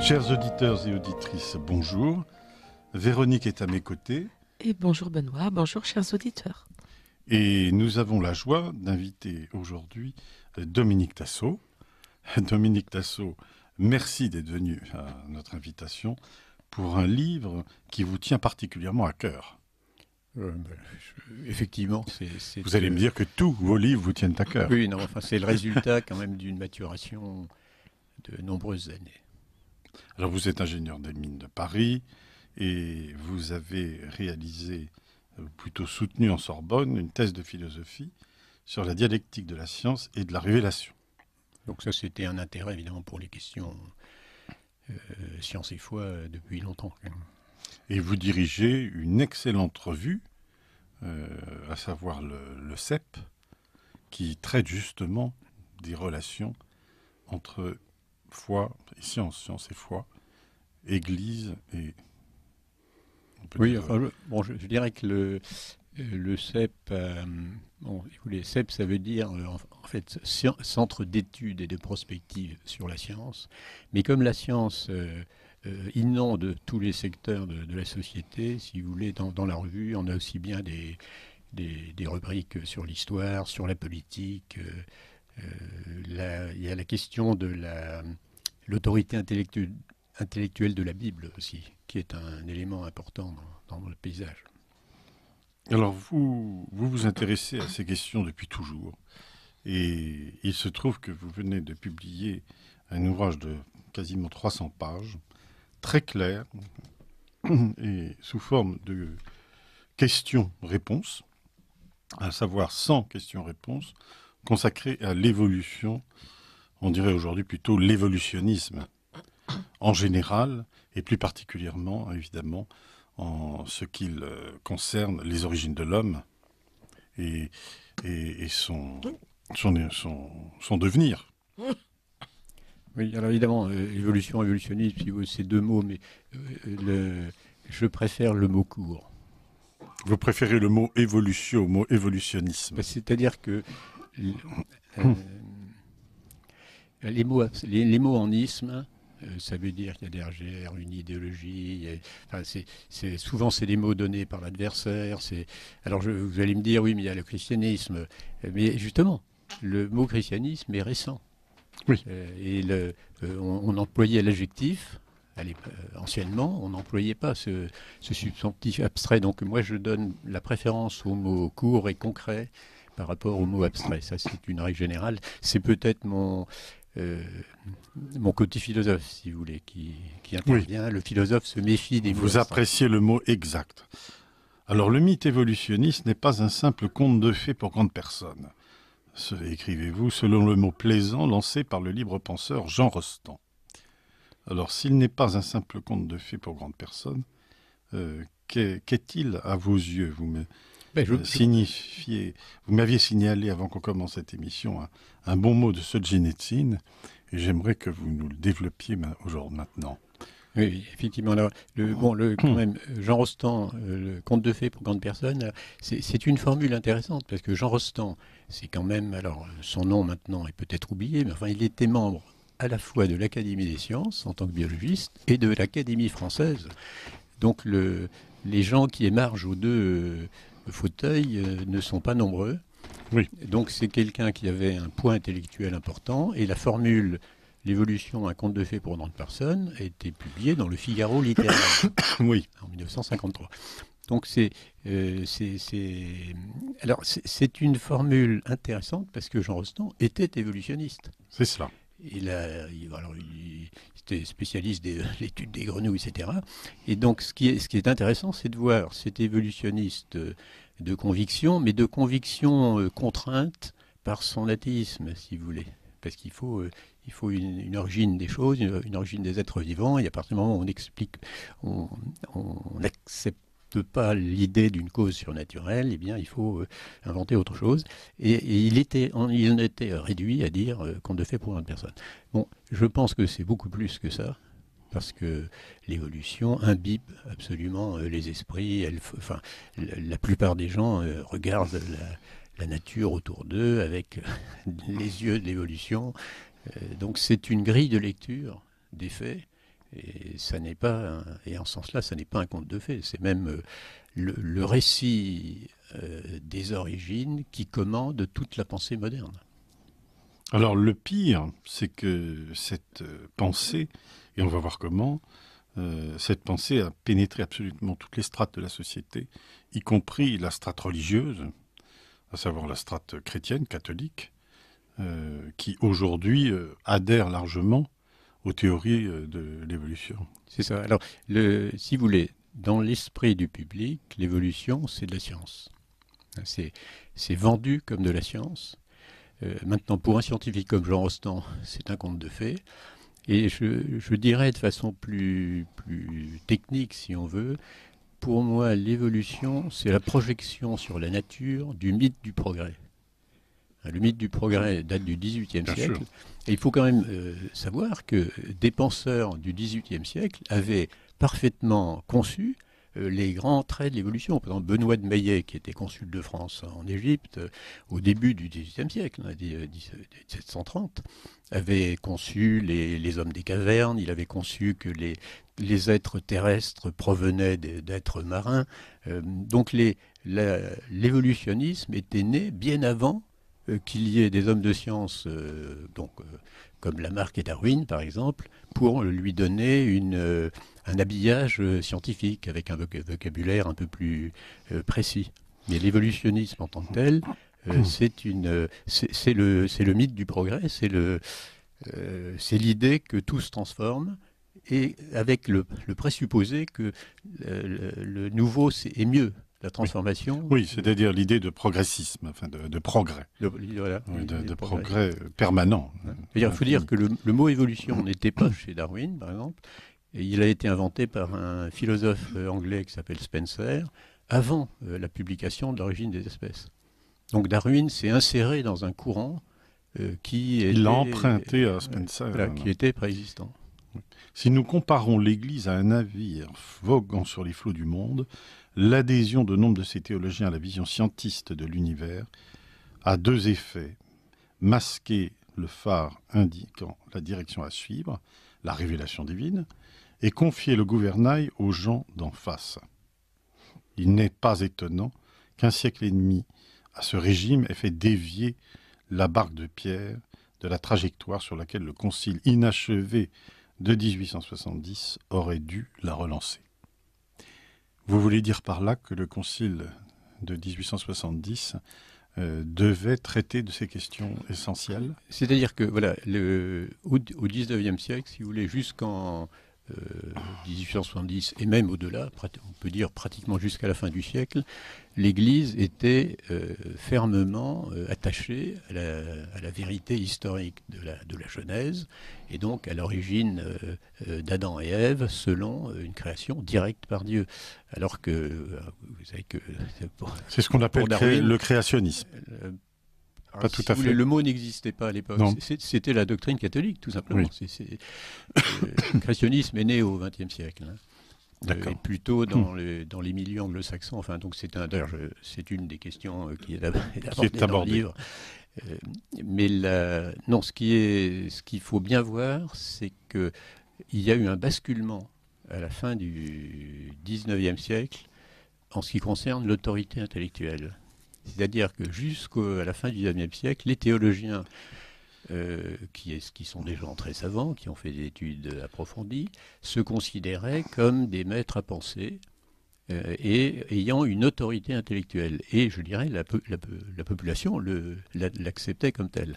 Chers auditeurs et auditrices, bonjour. Véronique est à mes côtés. Et bonjour Benoît, bonjour chers auditeurs. Et nous avons la joie d'inviter aujourd'hui euh, Dominique Tassot. Dominique Tassot, merci d'être venu à notre invitation pour un livre qui vous tient particulièrement à cœur. Euh, ben, effectivement, c'est. Vous allez me dire que tous vos livres vous tiennent à cœur. Oui, non, enfin, c'est le résultat quand même d'une maturation de nombreuses années. Alors vous êtes ingénieur des mines de Paris et vous avez réalisé, plutôt soutenu en Sorbonne, une thèse de philosophie sur la dialectique de la science et de la révélation. Donc ça, c'était un intérêt évidemment pour les questions euh, science et foi euh, depuis longtemps. Et vous dirigez une excellente revue, euh, à savoir le, le CEP, qui traite justement des relations entre foi science. Science et foi. Église et. Oui, je, dirais que le, le CEP, euh, CEP, ça veut dire euh, en, fait centre d'études et de prospective sur la science. Mais comme la science euh, inonde tous les secteurs de, la société, si vous voulez, dans, la revue, on a aussi bien des, des, rubriques sur l'histoire, sur la politique. il y a la question de la, l'autorité intellectuelle, de la Bible aussi, qui est un élément important dans, le paysage. Alors vous, vous vous intéressez à ces questions depuis toujours. Et il se trouve que vous venez de publier un ouvrage de quasiment 300 pages, très clair et sous forme de questions-réponses, à savoir 100 questions-réponses consacrées à l'évolution on dirait aujourd'hui plutôt l'évolutionnisme en général, et plus particulièrement, évidemment, en ce qu'il euh, concerne les origines de l'homme et, et, son, son, son, devenir. Oui, alors évidemment, euh, évolution, évolutionnisme, c'est deux mots, mais euh, je préfère le mot court. Vous préférez le mot évolution au mot évolutionnisme bah, C'est-à-dire que les mots, les, mots en isme, euh, ça veut dire qu'il y a derrière une idéologie. c'est, souvent, c'est des mots donnés par l'adversaire. alors, vous allez me dire, oui, mais il y a le christianisme. Mais justement, le mot christianisme est récent. Oui. Euh, et euh, on, employait l'adjectif. anciennement, on n'employait pas ce, ce substantif abstrait. Donc moi, je donne la préférence aux mots courts et concrets par rapport aux mots abstraits. Ça, c'est une règle générale. C'est peut-être mon, euh, mon côté philosophe, si vous voulez, qui, qui intervient. Le philosophe se méfie des Vous appréciez le mot exact. Alors le mythe évolutionniste n'est pas un simple conte de fées pour grande personne. Ce, écrivez-vous selon le mot plaisant lancé par le libre penseur Jean Rostand. Alors s'il n'est pas un simple conte de fées pour grande personne, euh, qu'est, il à vos yeux vous ben, euh, signifier. Vous m'aviez signalé avant qu'on commence cette émission un, bon mot de Solzhenitsyn, et j'aimerais que vous nous le développiez aujourd'hui maintenant. Oui, effectivement. le, bon, le, quand hum. même, euh, Jean Rostand, euh, le conte de fées pour grandes personnes, c'est une formule intéressante parce que Jean Rostand, c'est quand même, alors son nom maintenant est peut-être oublié, mais enfin, il était membre à la fois de l'Académie des sciences en tant que biologiste et de l'Académie française. Donc, le, les gens qui émargent aux deux fauteuils euh, ne sont pas nombreux. Oui. Donc c'est quelqu'un qui avait un point intellectuel important et la formule L'évolution, un conte de fait pour grande personnes a été publiée dans le Figaro littéraire oui. en 1953. Donc c'est euh, alors c'est une formule intéressante parce que Jean Rostand était évolutionniste. C'est cela. Il, a, alors, il, était spécialiste de euh, l'étude des grenouilles, etc. Et donc, ce qui est, ce qui est intéressant, c'est de voir cet évolutionniste euh, de conviction, mais de conviction euh, contrainte par son athéisme, si vous voulez. Parce qu'il faut, euh, il faut une, origine des choses, une, origine des êtres vivants, et à partir du moment où on explique, on n'accepte pas l'idée d'une cause surnaturelle, eh bien, il faut euh, inventer autre chose. Et, il, était, il en était réduit à dire qu'on ne fait pour une personne. Bon, je pense que c'est beaucoup plus que ça parce que l'évolution imbibe absolument euh, les esprits. Elle, enfin, la plupart des gens euh, regardent la, nature autour d'eux avec euh, les yeux de l'évolution. donc c'est une grille de lecture des faits. Et ça pas, et en ce sens-là, ça n'est pas un conte de faits, C'est même le, récit des origines qui commande toute la pensée moderne. Alors le pire, c'est que cette euh, pensée, et on va voir comment, euh, cette pensée a pénétré absolument toutes les strates de la société, y compris la strate religieuse, à savoir la strate chrétienne, catholique, euh, qui aujourd'hui adhère largement aux théories de l'évolution. C'est ça. Alors, si vous voulez, dans l'esprit du public, l'évolution, c'est de la science. C'est vendu comme de la science. Euh, maintenant, pour un scientifique comme Jean Rostand, c'est un conte de fées. Et je, dirais de façon plus, plus technique, si on veut, pour moi, l'évolution, c'est la projection sur la nature du mythe du progrès. Hein, le mythe du progrès date du XVIIIe siècle. Et il faut quand même euh, savoir que des penseurs du XVIIIe siècle avaient parfaitement conçu euh, les grands traits de l'évolution. Par exemple, Benoît de Maillet, qui était consul de France en Égypte euh, au début du XVIIIe siècle, 1730, hein, euh, avait conçu les, hommes des cavernes, il avait conçu que les, êtres terrestres provenaient d'êtres marins. donc l'évolutionnisme était né bien avant qu'il y ait des hommes de science, donc, comme Lamarck et Darwin par exemple, pour lui donner une un habillage euh, scientifique avec un vocabulaire un peu plus euh, précis. Mais l'évolutionnisme en tant que tel, euh, hmm. c'est une, c'est le, le mythe du progrès, c'est le, c'est l'idée que tout se transforme et avec le, présupposé que le, nouveau est mieux. La transformation. Oui, c'est-à-dire l'idée de progressisme, enfin de, progrès. De, progrès. permanent. Il faut dire que le mot évolution hmm. n'était pas chez Darwin, par exemple, il a été inventé par un philosophe euh, anglais qui s'appelle Spencer avant euh, la publication de l'origine des espèces. Donc Darwin s'est inséré dans un courant euh, qui il était, emprunté à Spencer, hein, qui était préexistant. Si nous comparons l'Église à un navire voguant sur les flots du monde, l'adhésion de nombre de ces théologiens à la vision scientiste de l'univers a deux effets. Masquer le phare indiquant la direction à suivre, la révélation divine, et confier le gouvernail aux gens d'en face. Il n'est pas étonnant qu'un siècle et demi à ce régime ait fait dévier la barque de pierre de la trajectoire sur laquelle le concile inachevé de 1870 aurait dû la relancer. Vous voulez dire par là que le concile de 1870 euh, devait traiter de ces questions essentielles C'est-à-dire que voilà, le, au, XIXe siècle, si vous voulez, jusqu'en 1870 euh, et même au-delà, on peut dire pratiquement jusqu'à la fin du siècle, l'Église était euh, fermement euh, attachée à la, vérité historique de la, de la, Genèse et donc à l'origine d'Adam et Ève selon une création directe par Dieu. Alors que, vous savez que... C'est ce qu'on appelle le créationnisme. Hein, tout à le mot n'existait pas à l'époque. C'était la doctrine catholique, tout simplement. Oui. est, le est né au XXe siècle. Hein. Euh, et plutôt dans, hmm. les, dans les milieux anglo-saxons. Enfin, donc c'est une des questions euh, qui est, abordée dans le livre. Euh, mais non, ce qui est, ce qu'il faut bien voir, c'est que il y a eu un basculement à la fin du XIXe siècle en ce qui concerne l'autorité intellectuelle. C'est-à-dire que jusqu'à la fin du XIXe siècle, les théologiens, euh, qui, sont des gens très savants, qui ont fait des études approfondies, se considéraient comme des maîtres à penser euh, et ayant une autorité intellectuelle. Et je dirais, la, la, population l'acceptait comme tel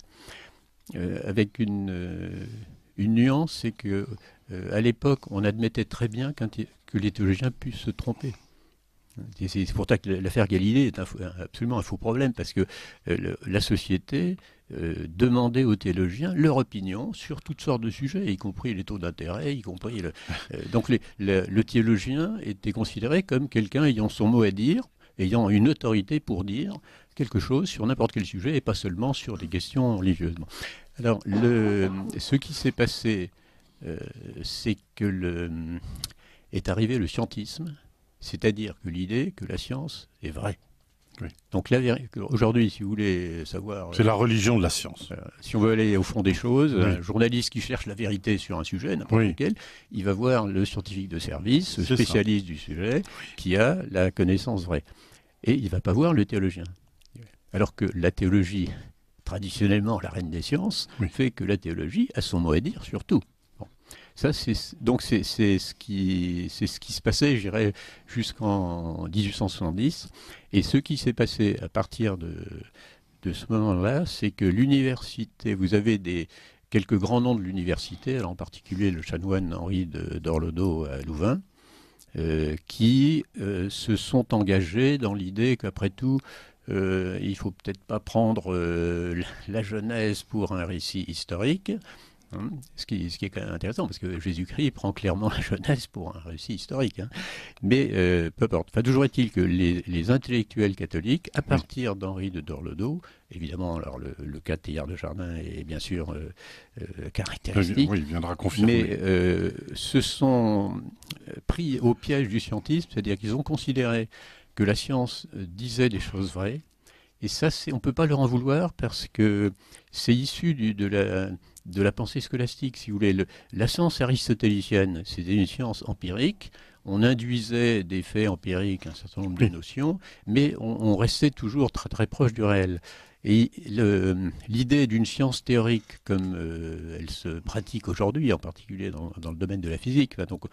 euh, avec une, nuance, c'est que à l'époque, on admettait très bien que les théologiens puissent se tromper. C'est pour ça que l'affaire Galilée est absolument un faux problème, parce que euh, la société euh, demandait aux théologiens leur opinion sur toutes sortes de sujets, y compris les taux d'intérêt, y compris... Euh, donc le, théologien était considéré comme quelqu'un ayant son mot à dire, ayant une autorité pour dire quelque chose sur n'importe quel sujet, et pas seulement sur des questions religieuses. Alors, ce qui s'est passé, c'est que le, est arrivé le scientisme, c'est-à-dire que l'idée que la science est vraie. Donc aujourd'hui, si vous voulez savoir... C'est la religion de la science. Euh, si on veut aller au fond des choses, un journaliste qui cherche la vérité sur un sujet, n'importe lequel, il va voir le scientifique de service, le spécialiste du sujet, qui a la connaissance vraie. Et il ne va pas voir le théologien. Alors que la théologie, traditionnellement la reine des sciences, fait que la théologie a son mot à dire sur tout. Ça, c'est donc c'est ce qui c'est ce qui se passait, j'irais jusqu'en 1870. Et ce qui s'est passé à partir de ce moment-là, c'est que l'université, vous avez des quelques grands noms de l'université, en particulier le chanoine Henri d'Orlodot à Louvain, euh, qui euh, se sont engagés dans l'idée qu'après tout, euh, il ne faut peut-être pas prendre la Genèse pour un récit historique, Hein, ce, qui, ce, qui, est quand même intéressant, parce que Jésus-Christ prend clairement la jeunesse pour un récit historique. Hein. Mais euh, peu importe. toujours est-il que les, les, intellectuels catholiques, à partir d'Henri de Dorlodot évidemment, alors le, le cas de Théard de Jardin est bien sûr euh, euh, caractéristique. Oui, il viendra confirmer. Mais euh, se sont pris au piège du scientisme, c'est-à-dire qu'ils ont considéré que la science disait des choses vraies. Et ça, on ne peut pas leur en vouloir parce que c'est issu du, de la de la pensée scolastique, si vous voulez. la science aristotélicienne, c'était une science empirique. On induisait des faits empiriques un certain nombre de notions, mais on, restait toujours très, très proche du réel. Et l'idée d'une science théorique comme euh, elle se pratique aujourd'hui, en particulier dans, le domaine de la physique, va donc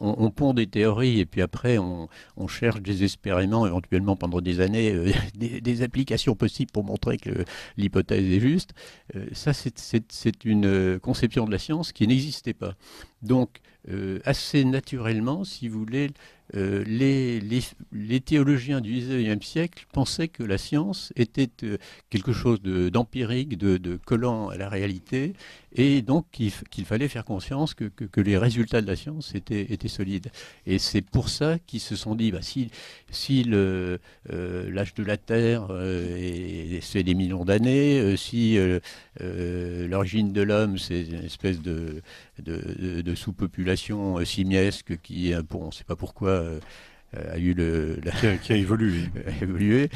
on, pond des théories et puis après on, on cherche désespérément, éventuellement pendant des années, euh, des, applications possibles pour montrer que l'hypothèse est juste. Euh, ça, c'est une euh, conception de la science qui n'existait pas. Donc, assez naturellement, si vous voulez, euh, les, les, théologiens du XIXe siècle pensaient que la science était euh, quelque chose d'empirique, de, collant à la réalité, et donc qu'il fallait faire conscience que, les résultats de la science étaient, solides. Et c'est pour ça qu'ils se sont dit, bah, si, euh, l'âge de la Terre c'est des millions d'années, si l'origine de l'homme c'est une espèce de, de, sous-population simiesque qui, on ne sait pas pourquoi, euh, a eu le la... qui, a, évolué, évolué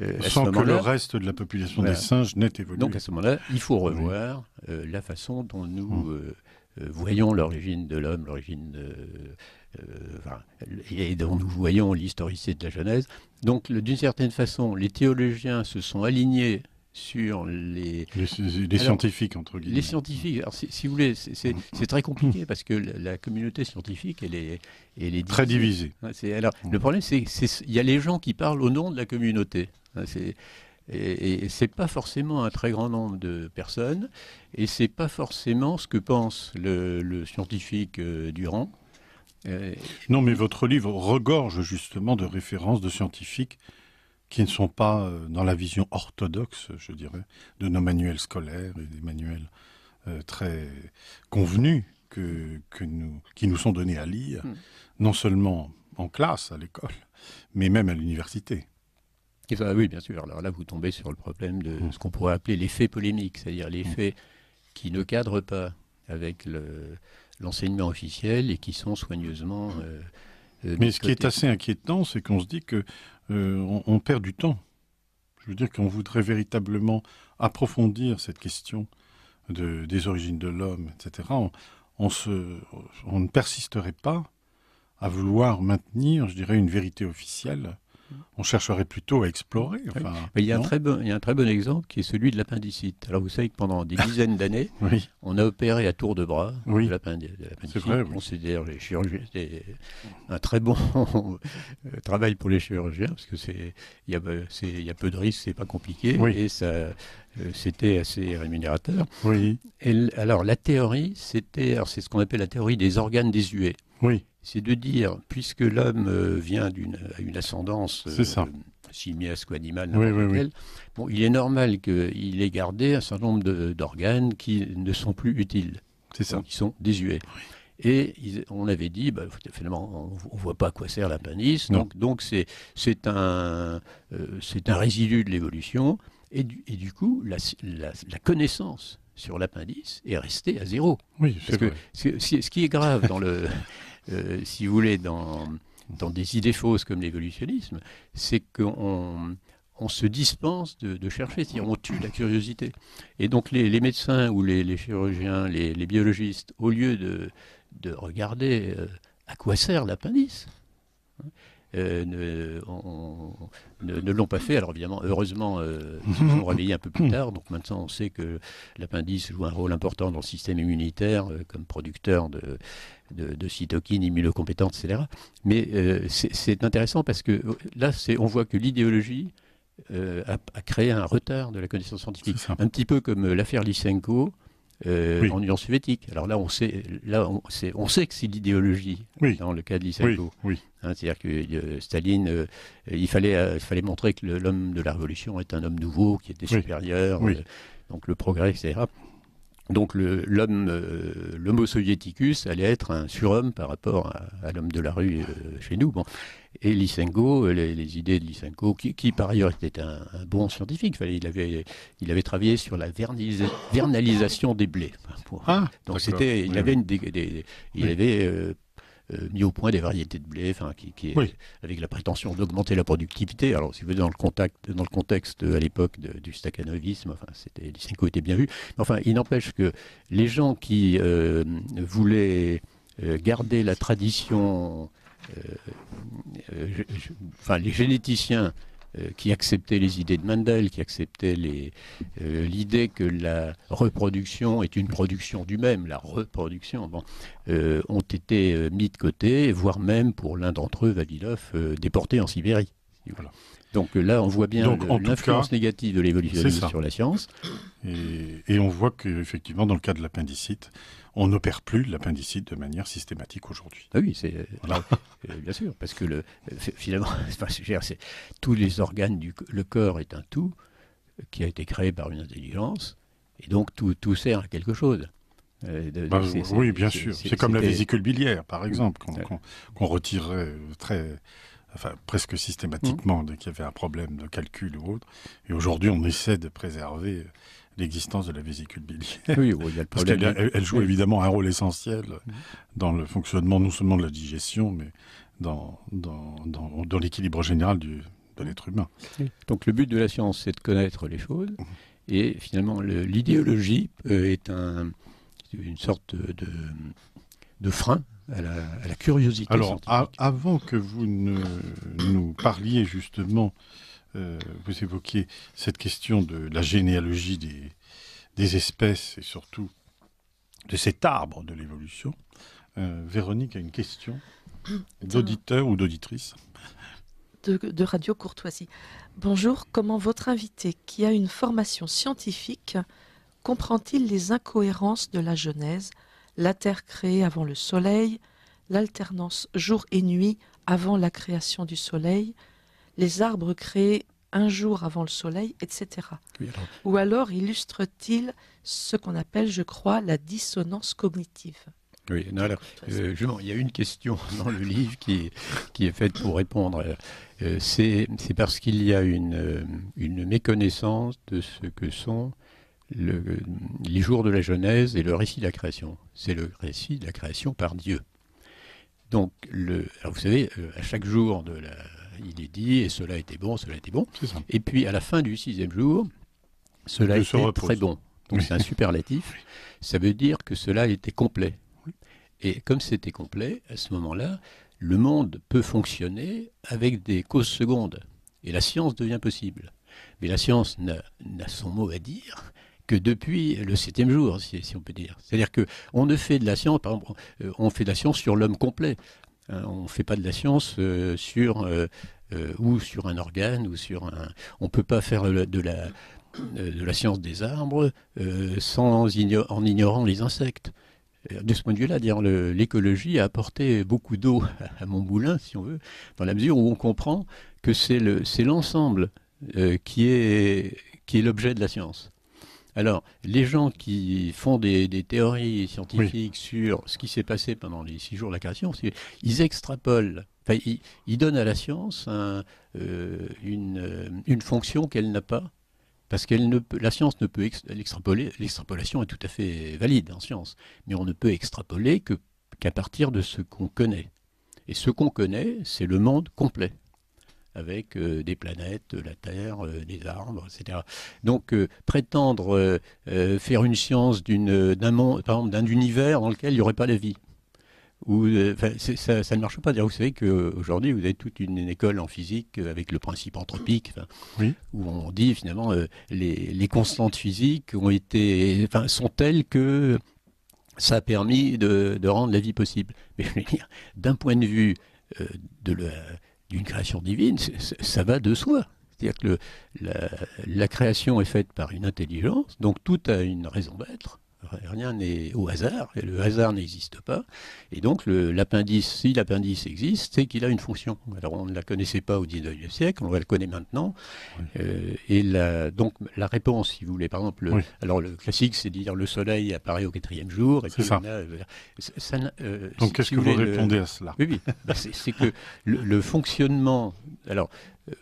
euh, sans que le reste de la population des singes n'ait évolué. Donc à ce moment-là, il faut revoir euh, la façon dont nous hmm. voyons l'origine de l'homme, l'origine et dont nous voyons l'historicité de la Genèse. Donc, d'une certaine façon, les théologiens se sont alignés sur les... Les, scientifiques, entre guillemets. Les scientifiques, alors, si vous voulez, mm. c'est très compliqué parce que la, communauté scientifique, elle est, est Très divisée. alors, mm. le problème, c'est qu'il y a les gens qui parlent au nom de la communauté. c'est... Et, ce c'est pas forcément un très grand nombre de personnes, et c'est pas forcément ce que pense le, scientifique euh, Durand. Euh, non, mais votre livre regorge justement de références de scientifiques qui ne sont pas euh, dans la vision orthodoxe, je dirais, de nos manuels scolaires et des manuels euh, très convenus qui nous sont donnés à lire, hmm. non seulement en classe, à l'école, mais même à l'université. oui, bien sûr. Alors là, vous tombez sur le problème de hmm. ce qu'on pourrait appeler l'effet polémique, c'est-à-dire hmm. l'effet faits qui ne cadre pas avec l'enseignement officiel et qui sont soigneusement euh, euh, Mais ce qui est euh, assez inquiétant, c'est qu'on se dit qu'on euh, perd du temps. Je veux dire qu'on voudrait véritablement approfondir cette question des origines de l'homme, etc. on ne persisterait pas à vouloir maintenir, je dirais, une vérité officielle on chercherait plutôt à explorer. il, y a un très bon, exemple qui est celui de l'appendicite. Alors vous savez que pendant des ah, dizaines d'années, on a opéré à tour de bras de l'appendicite. Vrai, on considère les chirurgiens, c'est un très bon euh, travail pour les chirurgiens parce que c'est il y, y, a peu de risques, c'est pas compliqué et ça, euh, c'était assez rémunérateur. Oui. alors la théorie, c'était, c'est ce qu'on appelle la théorie des organes désuets. Oui. C'est de dire, puisque l'homme euh, vient d'une une ascendance euh, simiesque ou animale, Bon, il est normal qu'il ait gardé un certain nombre d'organes qui ne sont plus utiles, C'est ça. qui sont désuets. Et on avait dit, bah, finalement, on ne voit pas à quoi sert la panisse. Donc, donc c'est un, un résidu de l'évolution. Et du, coup, la, connaissance sur l'appendice est restée à zéro. Oui, que ce, qui est grave dans le, euh, si vous voulez, dans, dans des idées fausses comme l'évolutionnisme, c'est qu'on on se dispense de, chercher, on tue la curiosité. Et donc les, médecins ou les, chirurgiens, les, biologistes, au lieu de, regarder euh, à quoi sert l'appendice, hein, euh, ne, l'ont pas fait. Alors évidemment, heureusement, euh, ils se sont un peu plus tard. Donc maintenant, on sait que l'appendice joue un rôle important dans le système immunitaire euh, comme producteur de, de, de, cytokines, immunocompétentes, etc. Mais c'est intéressant parce que là, on voit que l'idéologie a, créé un retard de la connaissance scientifique. Un petit peu comme l'affaire Lysenko euh, en Union soviétique. Alors là, on sait, là, on sait, on sait que c'est l'idéologie hein, dans le cas de Lysenko. Hein, c'est-à-dire que euh, Staline, euh, il, fallait, il fallait montrer que l'homme de la révolution est un homme nouveau, qui était supérieur, donc le progrès, etc. Donc l'homme, euh, l'homo soviéticus allait être un surhomme par rapport à, l'homme de la rue euh, chez nous. Bon. Et Lysenko, euh, les, idées de Lysenko, qui, par ailleurs était un, bon scientifique, il, avait, travaillé sur la vernalisation des blés. Hein, ah, donc c'était, il avait, euh, mis au point des variétés de blé, qui, avec la prétention d'augmenter la productivité. Alors, si vous êtes dans le, contact, dans le contexte euh, à l'époque du stakhanovisme, enfin, c'était, étaient était bien vu. enfin, il n'empêche que les gens qui euh, voulaient garder la tradition, enfin, les généticiens euh, qui acceptaient les idées de Mendel, qui acceptait euh, l'idée que la reproduction est une production du même, la reproduction, bon, euh, ont été mis de côté, voire même pour l'un d'entre eux, Vadilov, déporté en Sibérie. Donc là, on voit bien l'influence négative de l'évolution sur la science. Et, et on voit qu'effectivement, dans le cas de l'appendicite, on n'opère plus l'appendicite de manière systématique aujourd'hui. Ah oui, c'est euh, euh, euh, bien sûr, parce que le, finalement, c'est, tous les organes du le corps est un tout qui a été créé par une intelligence, et donc tout, sert à quelque chose. Bah, oui, bien sûr. C'est, comme la vésicule biliaire, par exemple, qu'on, retirait très enfin presque systématiquement mmh. dès qu'il y avait un problème de calcul ou autre. Et aujourd'hui, on essaie de préserver l'existence de la vésicule biliaire. Oui, il y a le Parce qu'elle elle, joue évidemment un rôle essentiel dans le fonctionnement non seulement de la digestion, mais dans, dans, dans, l'équilibre général de l'être humain. Donc le but de la science, c'est de connaître les choses. Et finalement, l'idéologie euh, est un, une sorte de, de frein à la, curiosité. Alors, avant que vous ne nous parliez justement euh, vous évoquiez cette question de la généalogie des, espèces et surtout de cet arbre de l'évolution. Euh, Véronique a une question d'auditeur ou d'auditrice. de, Radio Courtoisie. Bonjour, comment votre invité, qui a une formation scientifique, comprend-il les incohérences de la Genèse, la Terre créée avant le Soleil, l'alternance jour et nuit avant la création du Soleil, les arbres créés un jour avant le soleil, etc. Ou alors illustre-t-il ce qu'on appelle, je crois, la dissonance cognitive oui, alors, euh, il y a une question dans le livre qui, est faite pour répondre. Euh, c'est parce qu'il y a une, euh, méconnaissance de ce que sont les jours de la Genèse et le récit de la création. C'est le récit de la création par Dieu. Donc, vous savez, à chaque jour de la il est dit, et cela était bon, cela était bon. Et puis à la fin du sixième jour, cela était très bon. Donc c'est un superlatif. Ça veut dire que cela était complet. Et comme c'était complet, à ce moment-là, le monde peut fonctionner avec des causes secondes. Et la science devient possible. Mais la science n'a son mot à dire que depuis le septième jour, si, on peut dire. C'est-à-dire qu'on ne fait de la science, par exemple, on euh, fait de la science sur l'homme complet. Euh, on ne fait pas de la science euh, sur euh, ou sur un organe ou sur un. On peut pas faire de la science des arbres sans en ignorant les insectes. De ce point de vue-là, l'écologie a apporté beaucoup d'eau à mon moulin, si on veut, dans la mesure où on comprend que c'est l'ensemble qui est l'objet de la science. Alors, les gens qui font des, théories scientifiques sur ce qui s'est passé pendant les six jours de la création, ils extrapolent, ils, donnent à la science euh, euh, une, fonction qu'elle n'a pas. Parce que la science ne peut l'extrapoler, l'extrapolation est tout à fait valide en science, mais on ne peut extrapoler qu'à partir de ce qu'on connaît. Et ce qu'on connaît, c'est le monde complet avec euh, des planètes, la Terre, euh, des arbres, etc. Donc euh, prétendre faire une science d'un, d'un univers dans lequel il n'y aurait pas la vie, ça, ne marche pas. vous savez qu'aujourd'hui, vous avez toute une, école en physique avec le principe anthropique, où on dit finalement les, les, constantes physiques ont été, sont telles que ça a permis de, de, rendre la vie possible. Mais je veux dire, d'un point de vue de la d'une création divine, ça va de soi. C'est-à-dire que la, création est faite par une intelligence, donc tout a une raison d'être. Rien n'est au hasard, et le hasard n'existe pas. Et donc l'appendice, si l'appendice existe, c'est qu'il a une fonction. Alors on ne la connaissait pas au 19e siècle, on la connaît maintenant. Euh, et donc la réponse, si vous voulez, par exemple, alors le classique, c'est dire le soleil apparaît au quatrième jour. Et ça. Euh, donc qu'est-ce que vous, répondez à cela Oui, oui. Bah, c'est que le, fonctionnement. Alors, euh,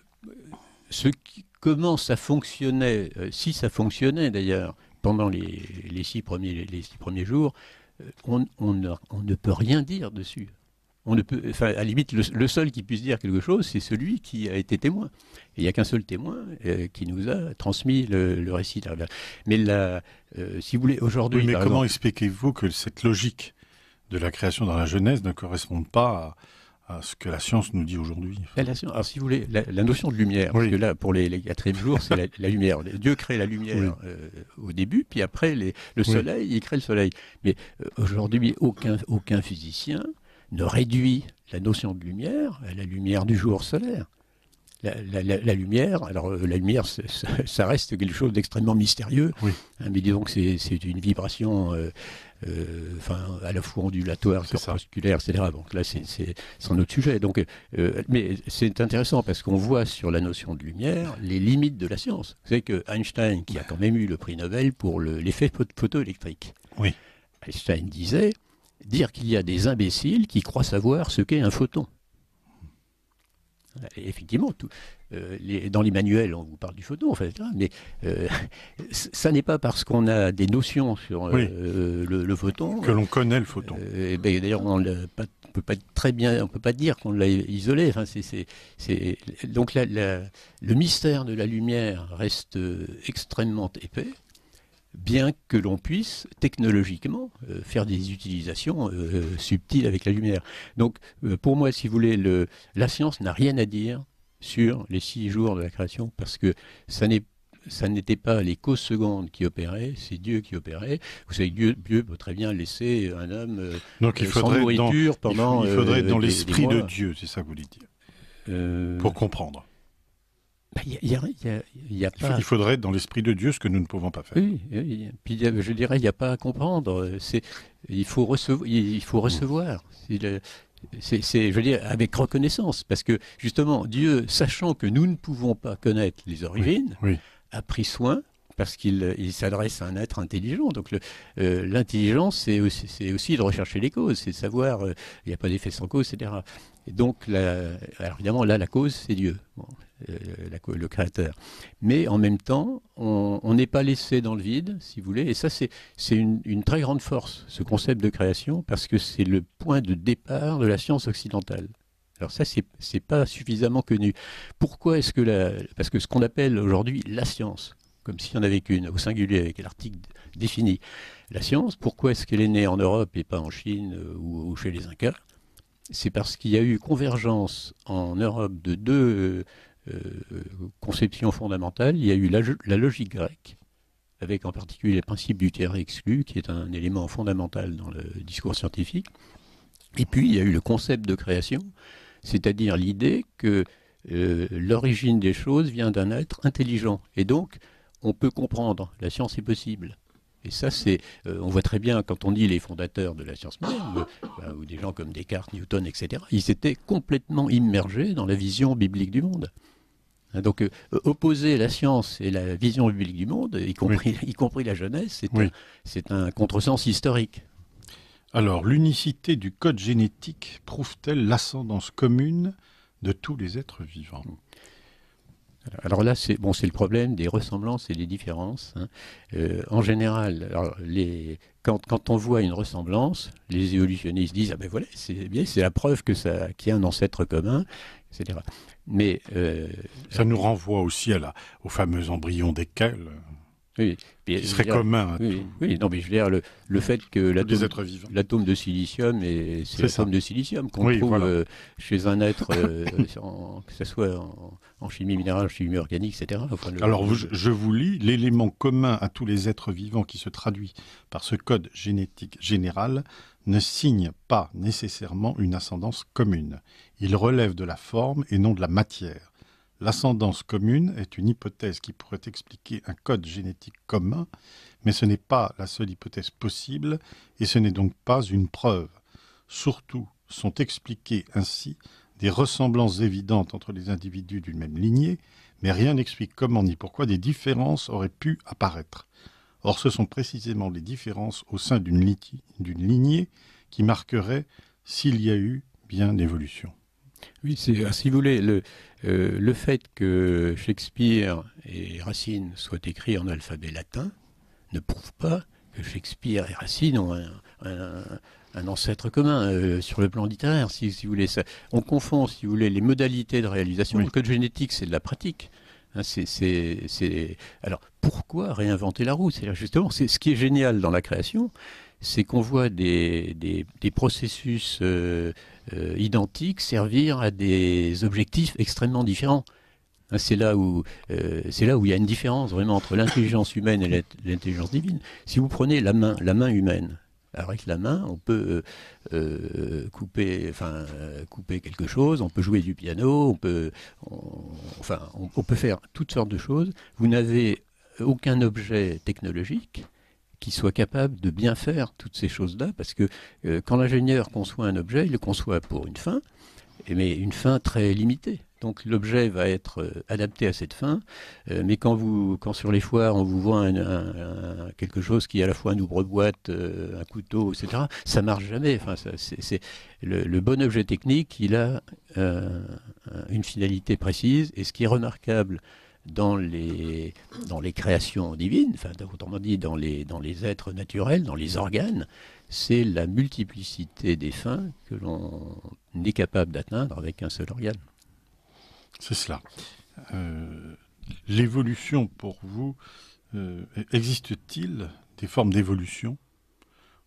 ce qui, comment ça fonctionnait, si ça fonctionnait d'ailleurs, pendant les, six, premiers, les premiers jours, euh, on, on, ne, peut rien dire dessus. On ne peut, à la limite, le, seul qui puisse dire quelque chose, c'est celui qui a été témoin. il n'y a qu'un seul témoin euh, qui nous a transmis le, récit. Mais la, euh, si vous voulez, aujourd'hui. mais comment expliquez-vous que cette logique de la création dans la jeunesse ne corresponde pas à à ce que la science nous dit aujourd'hui. Alors, si vous voulez, la, notion de lumière, là, pour les, quatrièmes jours, c'est la, lumière. Dieu crée la lumière euh, au début, puis après, le soleil, il crée le soleil. Mais euh, aujourd'hui, aucun physicien ne réduit la notion de lumière à la lumière du jour solaire la, lumière, alors euh, la lumière, ça, reste quelque chose d'extrêmement mystérieux, hein, mais disons que c'est une vibration euh, euh, à la fois ondulatoire, corpusculaire, etc. Donc là, c'est un autre sujet. Donc, mais c'est intéressant parce qu'on voit sur la notion de lumière les limites de la science. Vous savez que Einstein, qui a quand même eu le prix Nobel pour l'effet photoélectrique, Einstein disait dire qu'il y a des imbéciles qui croient savoir ce qu'est un photon. Euh, effectivement, euh, dans les manuels, on vous parle du photon mais euh, ça n'est pas parce qu'on a des notions sur le, photon que l'on connaît le photon. Ben, d'ailleurs, on ne peut pas très bien, on peut pas dire qu'on l'a isolé. c'est donc le mystère de la lumière reste extrêmement épais bien que l'on puisse technologiquement euh, faire des utilisations euh, subtiles avec la lumière. Donc euh, pour moi, si vous voulez, le, la science n'a rien à dire sur les six jours de la création parce que ça n'est ça n'était pas les causes secondes qui opéraient, c'est Dieu qui opérait. Vous savez, Dieu, Dieu peut très bien laisser un homme Donc, il faudrait sans nourriture dans, pendant. Il faudrait être dans l'esprit de Dieu, c'est ça que vous voulez dire, pour comprendre. Il, faudrait dans l'esprit de Dieu ce que nous ne pouvons pas faire. Oui, puis je dirais, il n'y a pas à comprendre. il faut, recevoir. il faut recevoir. C'est, je veux dire, avec reconnaissance, parce que justement, Dieu, sachant que nous ne pouvons pas connaître les origines, a pris soin parce qu'il s'adresse à un être intelligent. Donc euh, l'intelligence, c'est aussi, de rechercher les causes, c'est de savoir, euh, il n'y a pas d'effet sans cause, etc. Et donc, évidemment, là, la cause, c'est Dieu. Euh, le créateur. Mais en même temps, on n'est pas laissé dans le vide, si vous voulez. Et ça, c'est une, une très grande force, ce concept de création, parce que c'est le point de départ de la science occidentale. Alors ça, c'est pas suffisamment connu. Pourquoi est-ce que la... Parce que ce qu'on appelle aujourd'hui la science, comme s'il n'y en avait qu'une, au singulier, avec l'article défini. La science, pourquoi est-ce qu'elle est née en Europe et pas en Chine euh, ou, ou chez les Incas C'est parce qu'il y a eu convergence en Europe de deux euh, euh, conception fondamentale, il y a eu la, logique grecque, avec en particulier les principes du tiers exclu, qui est un élément fondamental dans le discours scientifique. Et puis, il y a eu le concept de création, c'est-à-dire l'idée que euh, l'origine des choses vient d'un être intelligent. Et donc, on peut comprendre, la science est possible. Et ça, c'est, euh, on voit très bien quand on dit les fondateurs de la science moderne, ou ben, des gens comme Descartes, Newton, etc., ils étaient complètement immergés dans la vision biblique du monde. Hein, donc euh, opposer la science et la vision publique du monde, y compris, y compris la jeunesse, c'est un, contresens historique. Alors, l'unicité du code génétique prouve-t-elle l'ascendance commune de tous les êtres vivants alors là, c'est bon, le problème des ressemblances et des différences. Hein. Euh, en général, les, quand, on voit une ressemblance, les évolutionnistes disent ah ben voilà, c'est eh c'est la preuve que ça, qu'il y a un ancêtre commun. Mais, euh, ça nous renvoie aussi à au fameux embryon desquels. Oui. serait commun. oui, non, mais je veux dire, le, fait que l'atome de silicium, et c'est l'atome de silicium qu'on trouve euh, chez un être, euh, que ce soit en, chimie minérale, en chimie organique, etc. Alors, je, je vous lis, l'élément commun à tous les êtres vivants qui se traduit par ce code génétique général ne signe pas nécessairement une ascendance commune. Il relève de la forme et non de la matière. L'ascendance commune est une hypothèse qui pourrait expliquer un code génétique commun, mais ce n'est pas la seule hypothèse possible et ce n'est donc pas une preuve. Surtout sont expliquées ainsi des ressemblances évidentes entre les individus d'une même lignée, mais rien n'explique comment ni pourquoi des différences auraient pu apparaître. Or ce sont précisément les différences au sein d'une lignée qui marqueraient s'il y a eu bien d'évolution. Oui, c'est, euh, si vous voulez, le, euh, le fait que Shakespeare et Racine soient écrits en alphabet latin ne prouve pas que Shakespeare et Racine ont un, un, ancêtre commun euh, sur le plan littéraire, si, si vous voulez. Ça, on confond, si vous voulez, les modalités de réalisation. Le code génétique, c'est de la pratique. Hein, c'est, Alors, pourquoi réinventer la roue C'est-à-dire, justement, c'est ce qui est génial dans la création, c'est qu'on voit des, des, processus euh, identiques servir à des objectifs extrêmement différents. Hein, c'est là où euh, là où il y a une différence vraiment entre l'intelligence humaine et l'intelligence divine. Si vous prenez la main, la main humaine, avec la main, on peut euh, couper, enfin, couper quelque chose, on peut jouer du piano, on peut, enfin, on peut faire toutes sortes de choses. Vous n'avez aucun objet technologique qui soit capable de bien faire toutes ces choses-là, parce que euh, quand l'ingénieur conçoit un objet, il le conçoit pour une fin, mais une fin très limitée. Donc l'objet va être euh, adapté à cette fin, euh, mais quand, vous, quand sur les foires on vous voit quelque chose qui est à la fois une ouvre-boîte, un couteau, etc., ça marche jamais. Enfin, c'est le, bon objet technique, il a une finalité précise, et ce qui est remarquable dans les, dans les créations divines, enfin, autrement dit dans les, dans les êtres naturels, dans les organes, c'est la multiplicité des fins que l'on est capable d'atteindre avec un seul organe. C'est cela. Euh, l'évolution pour vous, euh, existe-t-il des formes d'évolution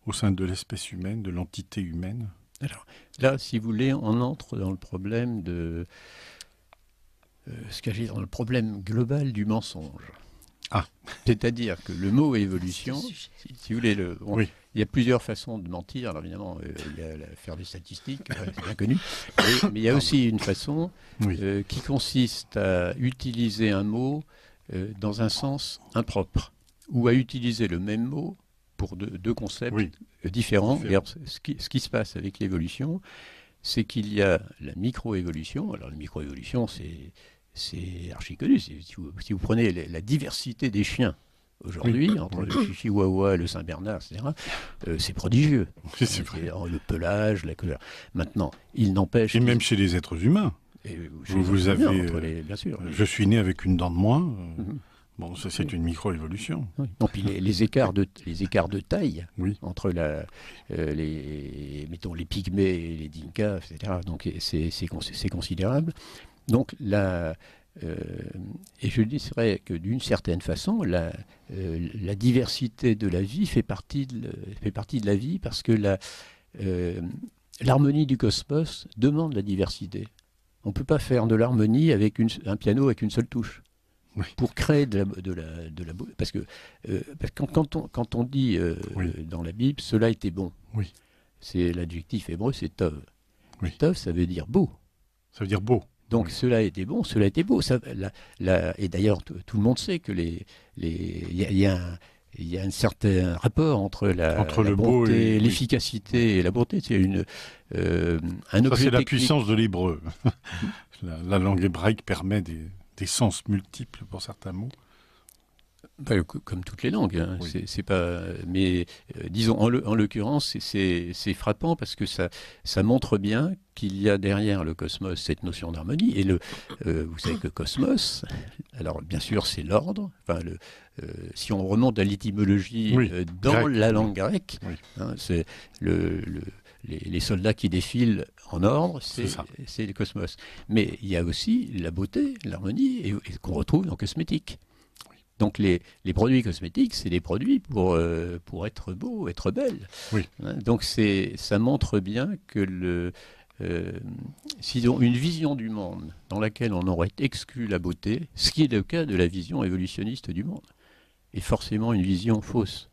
au sein de l'espèce humaine, de l'entité humaine Alors là, si vous voulez, on entre dans le problème de, y euh, a dans le problème global du mensonge. Ah. C'est-à-dire que le mot évolution, si, vous voulez, le, il y a plusieurs façons de mentir. Alors évidemment, euh, il y a faire des statistiques, euh, c'est bien connu. mais il y a aussi une façon qui consiste à utiliser un mot dans un sens impropre ou à utiliser le même mot pour deux, concepts différents. ce, qui, ce qui se passe avec l'évolution, c'est qu'il y a la microévolution. Alors la microévolution, c'est c'est archi connu. Si vous, prenez la diversité des chiens aujourd'hui, entre le chihuahua, le Saint-Bernard, etc., euh, c'est prodigieux. Euh, le pelage, la couleur. Maintenant, il n'empêche. Et même chez les êtres humains. vous, Je suis né avec une dent de moins. Euh, mhm. Bon, ça c'est une micro-évolution. les, écarts de les écarts de taille entre la les mettons les pygmées et les dinkas, etc. Donc c'est considérable. Donc, la, euh, et je dirais que d'une certaine façon, la, euh, diversité de la vie fait partie de, la vie parce que la, euh, l'harmonie du cosmos demande la diversité. On ne peut pas faire de l'harmonie avec un piano avec une seule touche. Pour créer de la, de parce que, quand, on, dit dans la Bible cela était bon, oui. c'est l'adjectif hébreu c'est tov. Tov ça veut dire beau. Ça veut dire beau. Donc cela cela était bon, cela était beau. et d'ailleurs, tout le monde sait que les, les, y a, un, il y a un certain rapport entre la, entre bonté, l'efficacité et... la bonté. C'est une euh, un objet c'est la puissance de l'hébreu. la, la, langue hébraïque permet des, des, sens multiples pour certains mots. Bah, comme toutes les langues, hein. c'est pas. Mais euh, disons, en, l'occurrence, c'est frappant parce que ça, montre bien qu'il y a derrière le cosmos cette notion d'harmonie. Et le, euh, vous savez que le cosmos, alors bien sûr, c'est l'ordre. Enfin, euh, si on remonte à l'étymologie dans la langue grecque, hein, c'est les, soldats qui défilent en ordre, c'est le cosmos. Mais il y a aussi la beauté, l'harmonie, et qu'on retrouve en cosmétique. Donc les, produits cosmétiques, c'est des produits pour, euh, pour être beau, être belle. Hein, donc c'est, ça montre bien que le, euh, une vision du monde dans laquelle on aurait exclu la beauté, ce qui est le cas de la vision évolutionniste du monde, est forcément une vision fausse.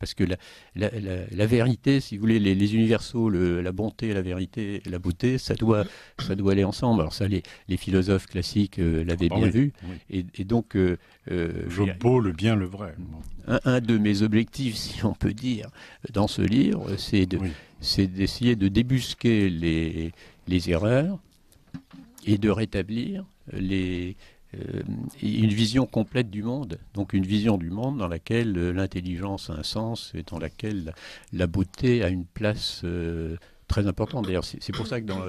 Parce que la, la, vérité, si vous voulez, les, universaux, la bonté, la vérité, la beauté, ça doit, ça doit aller ensemble. Alors ça, les, philosophes classiques euh, l'avaient ah bah bien vu. Et, donc... Euh, euh, Je beau, le bien, le vrai. Un, de mes objectifs, si on peut dire, dans ce livre, c'est de... c'est d'essayer de débusquer les, erreurs et de rétablir les, euh, une vision complète du monde, donc une vision du monde dans laquelle euh, l'intelligence a un sens et dans laquelle la, beauté a une place euh, très importante. D'ailleurs, c'est pour ça que dans,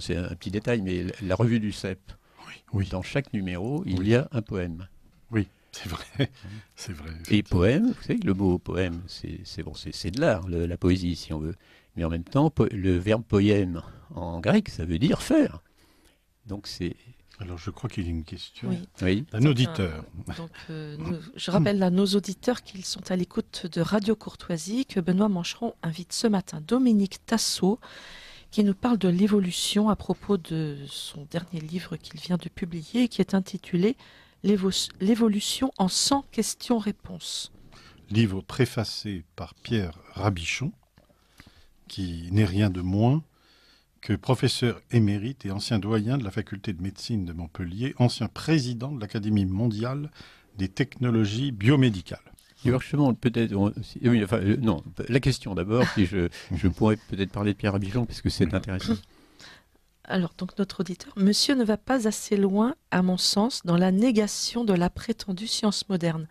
c'est un petit détail, mais la revue du CEP, oui, dans chaque numéro, il y a un poème. Oui. C'est vrai, c'est vrai. Et poème, vous savez, le mot poème, c'est bon, c'est de l'art, la poésie, si on veut. Mais en même temps, le verbe poème en grec, ça veut dire faire. Donc c'est alors, je crois qu'il y a une question oui. Un auditeur. donc, euh, je rappelle à nos auditeurs qu'ils sont à l'écoute de Radio Courtoisie, que Benoît Mancheron invite ce matin Dominique Tassot, qui nous parle de l'évolution à propos de son dernier livre qu'il vient de publier, qui est intitulé L'évolution en 100 questions-réponses. Livre préfacé par Pierre Rabichon, qui n'est rien de moins que professeur émérite et ancien doyen de la faculté de médecine de Montpellier, ancien président de l'Académie mondiale des technologies biomédicales. peut-être, non, la question d'abord, si je, je pourrais peut-être parler de Pierre Abidjan, parce que c'est intéressant. Alors, donc, notre auditeur, monsieur ne va pas assez loin, à mon sens, dans la négation de la prétendue science moderne.